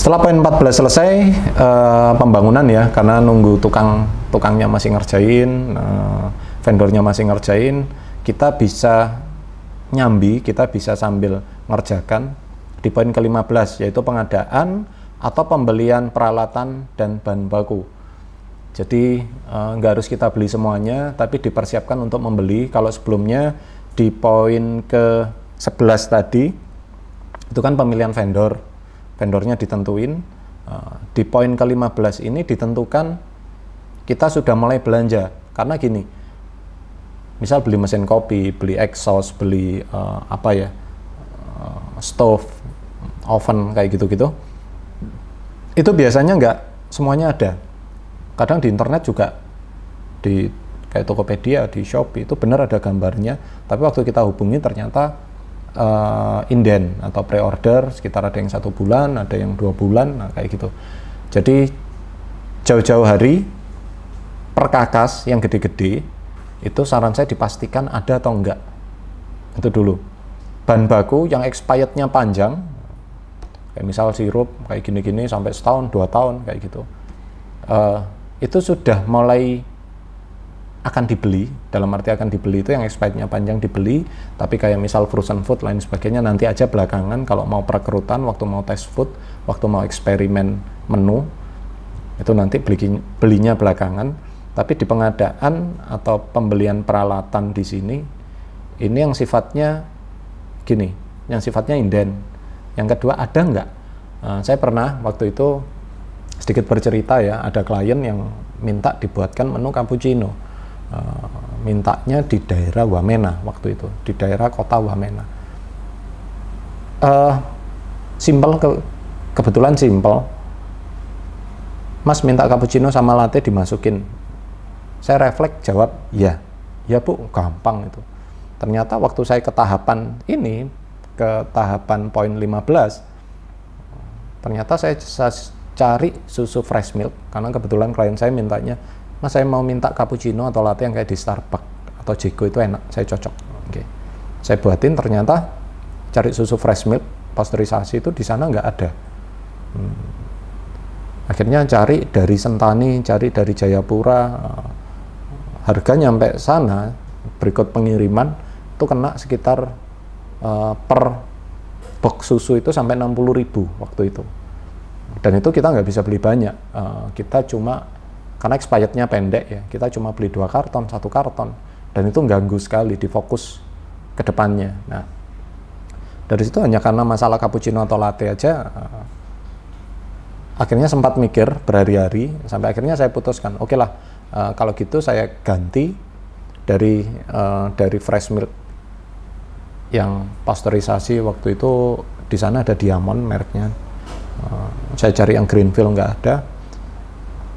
Setelah poin 14 selesai, uh, pembangunan ya, karena nunggu tukang tukangnya masih ngerjain, uh, vendornya masih ngerjain, kita bisa nyambi, kita bisa sambil ngerjakan di poin ke-15, yaitu pengadaan atau pembelian peralatan dan bahan baku. Jadi uh, nggak harus kita beli semuanya, tapi dipersiapkan untuk membeli. Kalau sebelumnya di poin ke-11 tadi, itu kan pemilihan vendor, vendornya ditentuin. Eh, di poin ke-15 ini ditentukan kita sudah mulai belanja. Karena gini, misal beli mesin kopi, beli exhaust, beli uh, apa ya, uh, stove, oven, kayak gitu-gitu. Itu biasanya nggak semuanya ada. Kadang di internet juga, di kayak Tokopedia, di Shopee, itu benar ada gambarnya. Tapi waktu kita hubungi ternyata uh, inden atau pre-order sekitar ada yang satu bulan, ada yang dua bulan, nah kayak gitu. Jadi jauh-jauh hari perkakas yang gede-gede itu saran saya dipastikan ada atau enggak itu dulu bahan baku yang expirednya panjang kayak misal sirup kayak gini-gini sampai setahun dua tahun kayak gitu uh, itu sudah mulai akan dibeli, dalam arti akan dibeli itu yang expirednya panjang dibeli, tapi kayak misal frozen food lain sebagainya nanti aja belakangan kalau mau perekrutan, waktu mau tes food, waktu mau eksperimen menu, itu nanti belinya belakangan, tapi di pengadaan atau pembelian peralatan di sini, ini yang sifatnya gini, yang sifatnya inden. Yang kedua ada nggak? uh, saya pernah waktu itu sedikit bercerita ya, ada klien yang minta dibuatkan menu cappuccino e, mintanya di daerah Wamena waktu itu di daerah kota Wamena e, eh, simple ke, kebetulan simple Mas minta cappuccino sama latte dimasukin saya refleks jawab ya ya bu gampang itu ternyata waktu saya ke tahapan ini ke tahapan poin 15 ternyata saya, saya cari susu fresh milk karena kebetulan klien saya mintanya mas saya mau minta cappuccino atau latte yang kayak di Starbucks atau Jiko itu enak saya cocok oke okay. saya buatin ternyata cari susu fresh milk pasteurisasi itu di sana nggak ada hmm. akhirnya cari dari Sentani cari dari Jayapura eh, harga nyampe sana berikut pengiriman itu kena sekitar uh, per box susu itu sampai 60 ribu waktu itu dan itu kita nggak bisa beli banyak uh, kita cuma karena expirednya pendek ya kita cuma beli dua karton satu karton dan itu ganggu sekali di fokus ke depannya nah dari situ hanya karena masalah cappuccino atau latte aja uh, akhirnya sempat mikir berhari-hari sampai akhirnya saya putuskan oke okay lah uh, kalau gitu saya ganti dari uh, dari fresh milk yang pasteurisasi waktu itu di sana ada diamond mereknya saya cari yang Greenfield nggak ada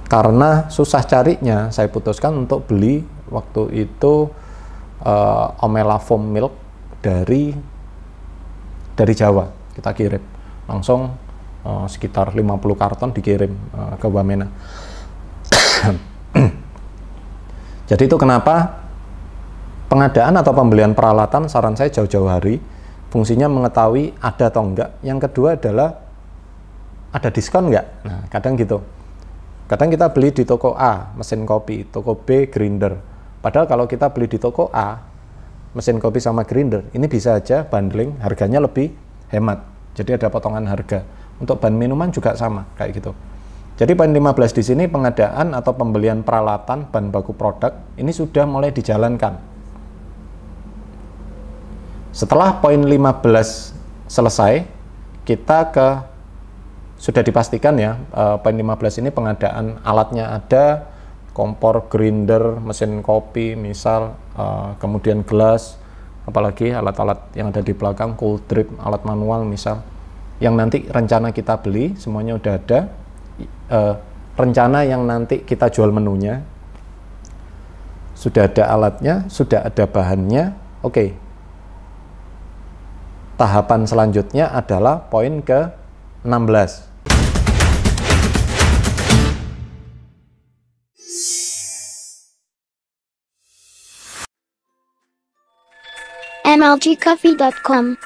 karena susah carinya saya putuskan untuk beli waktu itu uh, Omela foam milk dari dari Jawa kita kirim langsung uh, sekitar 50 karton dikirim uh, ke Wamena jadi itu kenapa pengadaan atau pembelian peralatan saran saya jauh-jauh hari fungsinya mengetahui ada atau enggak yang kedua adalah ada diskon nggak? Nah, kadang gitu. Kadang kita beli di toko A, mesin kopi, toko B, grinder. Padahal kalau kita beli di toko A, mesin kopi sama grinder, ini bisa aja bundling, harganya lebih hemat. Jadi ada potongan harga. Untuk bahan minuman juga sama, kayak gitu. Jadi poin 15 di sini pengadaan atau pembelian peralatan bahan baku produk ini sudah mulai dijalankan. Setelah poin 15 selesai, kita ke sudah dipastikan ya eh, poin lima 15 ini pengadaan alatnya ada, kompor, grinder, mesin kopi misal, uh, kemudian gelas, apalagi alat-alat yang ada di belakang, cold drip, alat manual misal, yang nanti rencana kita beli semuanya udah ada, uh, rencana yang nanti kita jual menunya, sudah ada alatnya, sudah ada bahannya, oke. Okay. Tahapan selanjutnya adalah poin ke 16 mlgcoffee.com.